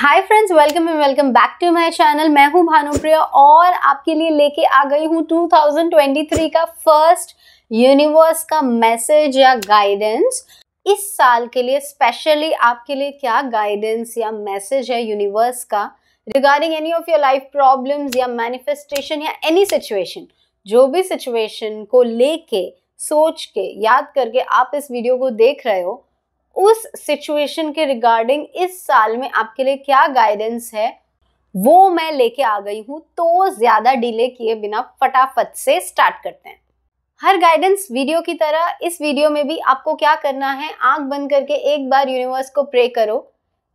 Hi friends welcome and welcome back to my channel मैं हूं भानुप्रिया और आपके लिए लेके आ गई हूं 2023 का फर्स्ट यूनिवर्स का मैसेज या गाइडेंस इस साल के लिए स्पेशली आपके लिए क्या गाइडेंस या मैसेज है यूनिवर्स का regarding any of your life problems या मैनिफेस्टेशन या एनी सिचुएशन जो भी सिचुएशन को लेके सोच के याद करके आप इस वीडियो को देख रहे हो उस सिचुएशन के रिगार्डिंग इस साल में आपके लिए क्या गाइडेंस है वो मैं लेके आ गई हूँ तो ज़्यादा डिले किए बिना फटाफट से स्टार्ट करते हैं हर गाइडेंस वीडियो की तरह इस वीडियो में भी आपको क्या करना है आंख बंद करके एक बार यूनिवर्स को प्रे करो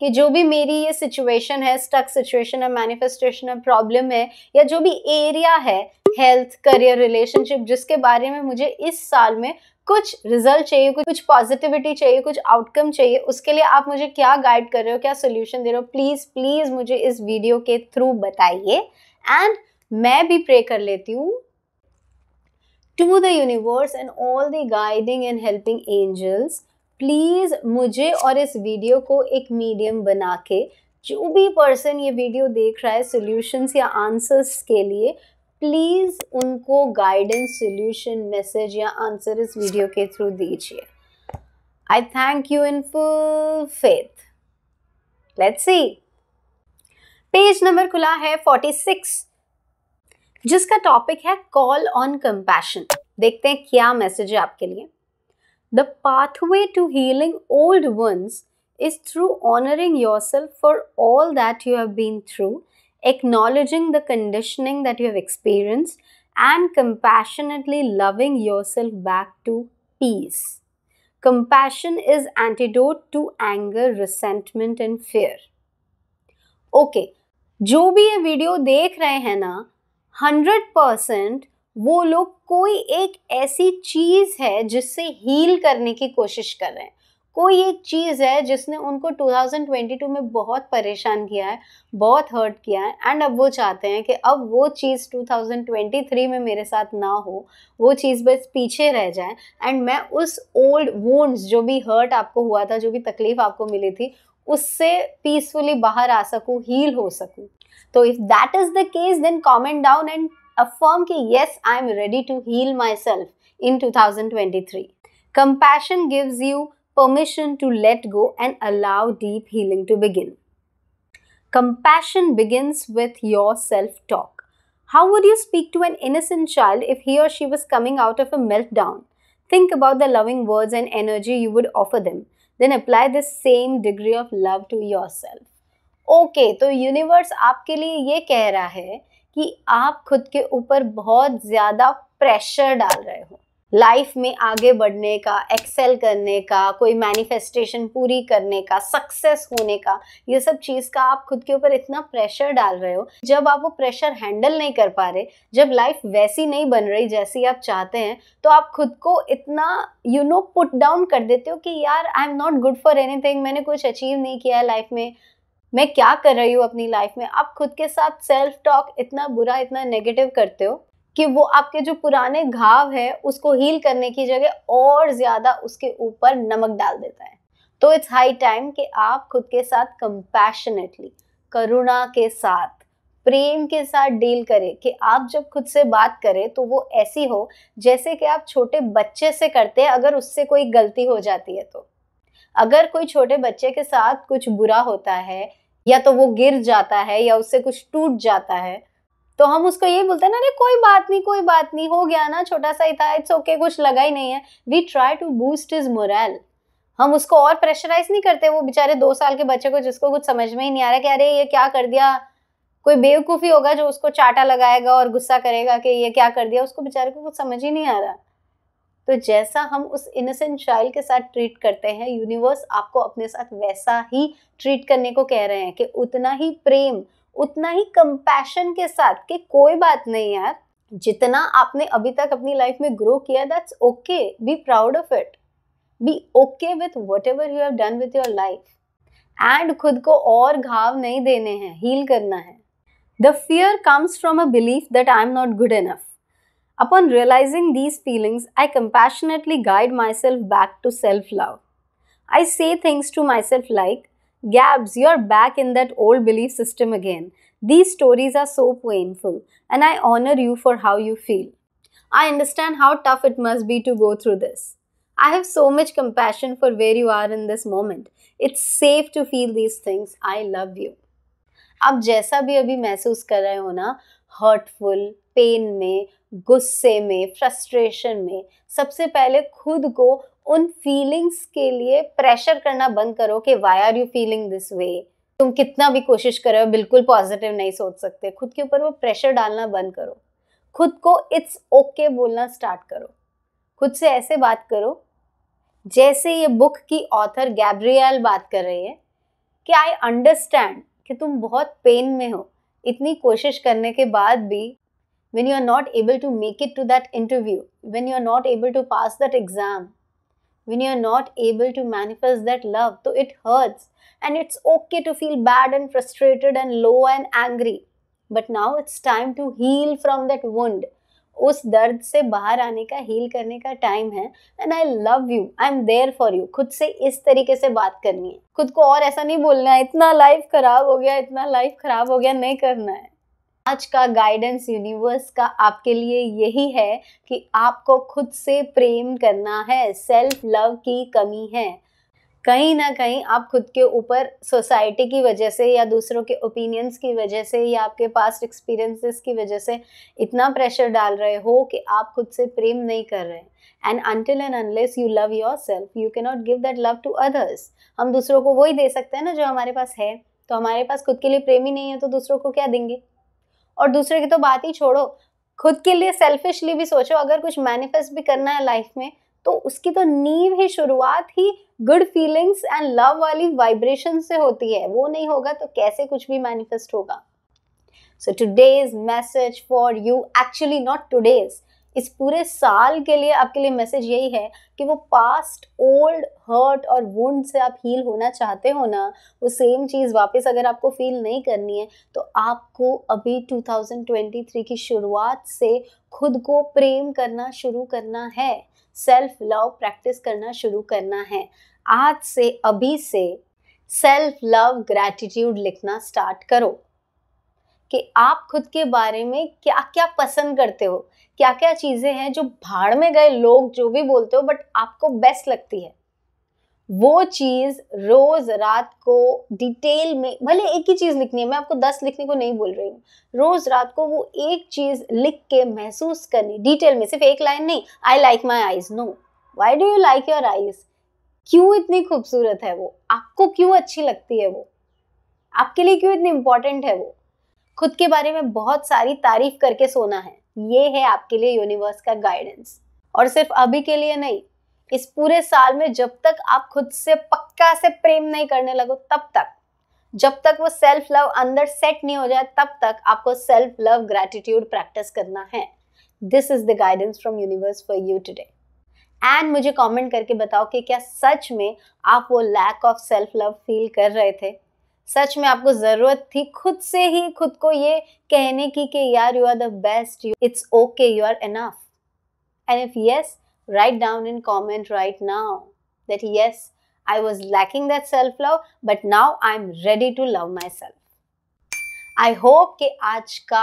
कि जो भी मेरी ये सिचुएशन है स्टक सिचुएशन है मैनिफेस्टेशन है प्रॉब्लम है या जो भी एरिया है हेल्थ करियर रिलेशनशिप जिसके बारे में मुझे इस साल में कुछ रिजल्ट चाहिए कुछ पॉजिटिविटी चाहिए कुछ आउटकम चाहिए उसके लिए आप मुझे क्या गाइड कर रहे हो क्या सोल्यूशन दे रहे हो प्लीज़ प्लीज़ मुझे इस वीडियो के थ्रू बताइए एंड मैं भी प्रे कर लेती हूँ to the universe and all the guiding and helping angels please मुझे और इस वीडियो को एक मीडियम बना के जो भी पर्सन ये वीडियो देख रहा है सोल्यूशंस या आंसर्स के लिए प्लीज़ उनको गाइडेंस सोल्यूशन मैसेज या आंसर इस वीडियो के थ्रू दीजिए I thank you in full faith let's see page number खुला है 46 जिसका टॉपिक है कॉल ऑन कंपैशन देखते हैं क्या मैसेज है आपके लिए The pathway to healing old wounds is through honoring yourself for all that you have been through, acknowledging the conditioning that you have experienced, and compassionately loving yourself back to peace. Compassion is antidote to anger, resentment and fear. okay, जो भी ये video देख रहे हैं ना 100% वो लोग कोई एक ऐसी चीज़ है जिससे हील करने की कोशिश कर रहे हैं कोई एक चीज़ है जिसने उनको 2022 में बहुत परेशान किया है बहुत हर्ट किया है एंड अब वो चाहते हैं कि अब वो चीज़ 2023 में मेरे साथ ना हो वो चीज़ बस पीछे रह जाए एंड मैं उस ओल्ड वोन्स जो भी हर्ट आपको हुआ था जो भी तकलीफ़ आपको मिली थी उससे पीसफुली बाहर आ सकूँ हील हो सकूँ तो if that is the case then comment down and affirm ki yes i am ready to heal myself in 2023 compassion gives you permission to let go and allow deep healing to begin compassion begins with your self talk how would you speak to an innocent child if he or she was coming out of a meltdown think about the loving words and energy you would offer them then apply the same degree of love to yourself okay, so universe, आपके लिए ये कह रहा है कि आप खुद के ऊपर बहुत ज़्यादा प्रेशर डाल रहे हो लाइफ में आगे बढ़ने का एक्सेल करने का कोई मैनिफेस्टेशन पूरी करने का सक्सेस होने का ये सब चीज़ का आप खुद के ऊपर इतना प्रेशर डाल रहे हो जब आप वो प्रेशर हैंडल नहीं कर पा रहे जब लाइफ वैसी नहीं बन रही जैसी आप चाहते हैं तो आप खुद को इतना यू नो पुट डाउन कर देते हो कि यार I am not good for anything मैंने कुछ अचीव नहीं किया है लाइफ में मैं क्या कर रही हूँ अपनी लाइफ में आप खुद के साथ सेल्फ टॉक इतना बुरा इतना नेगेटिव करते हो कि वो आपके जो पुराने घाव है उसको हील करने की जगह और ज़्यादा उसके ऊपर नमक डाल देता है तो इट्स हाई टाइम कि आप खुद के साथ कंपैशनेटली करुणा के साथ प्रेम के साथ डील करें कि आप जब खुद से बात करें तो वो ऐसी हो जैसे कि आप छोटे बच्चे से करते हैं अगर उससे कोई गलती हो जाती है तो अगर कोई छोटे बच्चे के साथ कुछ बुरा होता है या तो वो गिर जाता है या उससे कुछ टूट जाता है तो हम उसको ये बोलते हैं ना अरे कोई बात नहीं कोई बात नहीं हो गया ना छोटा सा ही था इट्स ओके okay, कुछ लगा ही नहीं है we try to boost his morale हम उसको और प्रेशराइज नहीं करते वो बेचारे दो साल के बच्चे को जिसको कुछ समझ में ही नहीं आ रहा कि अरे ये क्या कर दिया कोई बेवकूफ़ी होगा जो उसको चाटा लगाएगा और गुस्सा करेगा कि ये क्या कर दिया उसको बेचारे को कुछ समझ ही नहीं आ रहा तो जैसा हम उस इनोसेंट चाइल्ड के साथ ट्रीट करते हैं यूनिवर्स आपको अपने साथ वैसा ही ट्रीट करने को कह रहे हैं कि उतना ही प्रेम उतना ही कंपैशन के साथ कि कोई बात नहीं यार जितना आपने अभी तक अपनी लाइफ में ग्रो किया that's okay be proud of it be okay with whatever you have done with your life and खुद को और घाव नहीं देने हैं हील करना है the fear comes from a belief that I am not good enough Upon realizing these feelings, I compassionately guide myself back to self love. I say things to myself like, Gabs, you're back in that old belief system again. These stories are so painful, and I honor you for how you feel. I understand how tough it must be to go through this. I have so much compassion for where you are in this moment. It's safe to feel these things. I love you. अब जैसा भी अभी महसूस कर रहे हो ना hurtful pen में गुस्से में फ्रस्ट्रेशन में सबसे पहले खुद को उन फीलिंग्स के लिए प्रेशर करना बंद करो कि why are you feeling this way तुम कितना भी कोशिश करो बिल्कुल पॉजिटिव नहीं सोच सकते खुद के ऊपर वो प्रेशर डालना बंद करो खुद को इट्स ओके okay बोलना स्टार्ट करो खुद से ऐसे बात करो जैसे ये बुक की ऑथर गैब्रियल बात कर रही है कि आई अंडरस्टैंड कि तुम बहुत पेन में हो इतनी कोशिश करने के बाद भी when you are not able to make it to that interview when you are not able to pass that exam when you are not able to manifest that love तो it hurts and it's okay to feel bad and frustrated and low and angry but now it's time to heal from that wound उस दर्द से बाहर आने का heal करने का time है and I love you I am there for you खुद से इस तरीके से बात करनी है खुद को और ऐसा नहीं बोलना है इतना लाइफ खराब हो गया इतना लाइफ खराब हो गया नहीं करना है आज का गाइडेंस यूनिवर्स का आपके लिए यही है कि आपको खुद से प्रेम करना है सेल्फ लव की कमी है कहीं ना कहीं आप खुद के ऊपर सोसाइटी की वजह से या दूसरों के ओपिनियंस की वजह से या आपके पास्ट एक्सपीरियंसेस की वजह से इतना प्रेशर डाल रहे हो कि आप खुद से प्रेम नहीं कर रहे and until and unless you love yourself you cannot give that love to others हम दूसरों को वही दे सकते हैं ना जो हमारे पास है तो हमारे पास खुद के लिए प्रेम ही नहीं है तो दूसरों को क्या देंगे और दूसरे की तो बात ही छोड़ो खुद के लिए सेल्फिशली भी सोचो अगर कुछ मैनिफेस्ट भी करना है लाइफ में तो उसकी तो नींव ही शुरुआत ही गुड फीलिंग्स एंड लव वाली वाइब्रेशन से होती है वो नहीं होगा तो कैसे कुछ भी मैनिफेस्ट होगा so today's message for you actually not today's इस पूरे साल के लिए आपके लिए मैसेज यही है कि वो पास्ट ओल्ड हर्ट और वुंड से आप हील होना चाहते हो ना वो सेम चीज़ वापस अगर आपको फील नहीं करनी है तो आपको अभी 2023 की शुरुआत से खुद को प्रेम करना शुरू करना है सेल्फ लव प्रैक्टिस करना शुरू करना है आज से अभी से सेल्फ लव ग्रैटिट्यूड लिखना स्टार्ट करो कि आप खुद के बारे में क्या क्या पसंद करते हो क्या क्या चीज़ें हैं जो भाड़ में गए लोग जो भी बोलते हो बट आपको बेस्ट लगती है वो चीज़ रोज़ रात को डिटेल में भले एक ही चीज़ लिखनी है मैं आपको दस लिखने को नहीं बोल रही हूँ रोज़ रात को वो एक चीज़ लिख के महसूस करनी डिटेल में सिर्फ एक लाइन नहीं I like my eyes no why do you like your eyes क्यों इतनी खूबसूरत है वो आपको क्यों अच्छी लगती है वो आपके लिए क्यों इतनी इंपॉर्टेंट है वो खुद के बारे में बहुत सारी तारीफ करके सोना है ये है आपके लिए यूनिवर्स का गाइडेंस और सिर्फ अभी के लिए नहीं इस पूरे साल में जब तक आप खुद से पक्का से प्रेम नहीं करने लगो तब तक जब तक वो सेल्फ लव अंदर सेट नहीं हो जाए तब तक आपको सेल्फ लव ग्रेटिट्यूड प्रैक्टिस करना है this is the guidance from universe for you today and मुझे कमेंट करके बताओ कि क्या सच में आप वो lack of self love feel कर रहे थे सच में आपको ज़रूरत थी खुद से ही खुद को ये कहने की कि यार you are the best you it's okay you are enough and if yes write down in comment right now that yes, I was lacking that self love, but now I'm ready to love myself. i hope ke aaj ka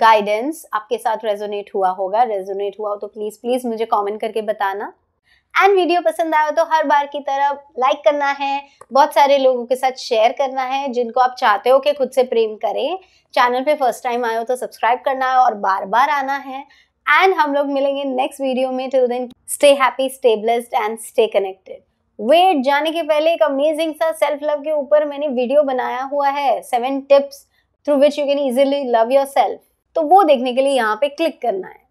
guidance आपके साथ resonate हुआ होगा resonate हुआ हो तो please please मुझे comment करके बताना एंड वीडियो पसंद आया तो हर बार की तरह लाइक करना है बहुत सारे लोगों के साथ शेयर करना है जिनको आप चाहते हो कि खुद से प्रेम करें चैनल पे फर्स्ट टाइम आए हो तो सब्सक्राइब करना है और बार बार आना है एंड हम लोग मिलेंगे नेक्स्ट वीडियो में till then stay happy stay blessed and stay connected wait जाने के पहले एक अमेजिंग सा सेल्फ लव के ऊपर मैंने वीडियो बनाया हुआ है seven tips through which you can easily love yourself तो वो देखने के लिए यहाँ पे क्लिक करना है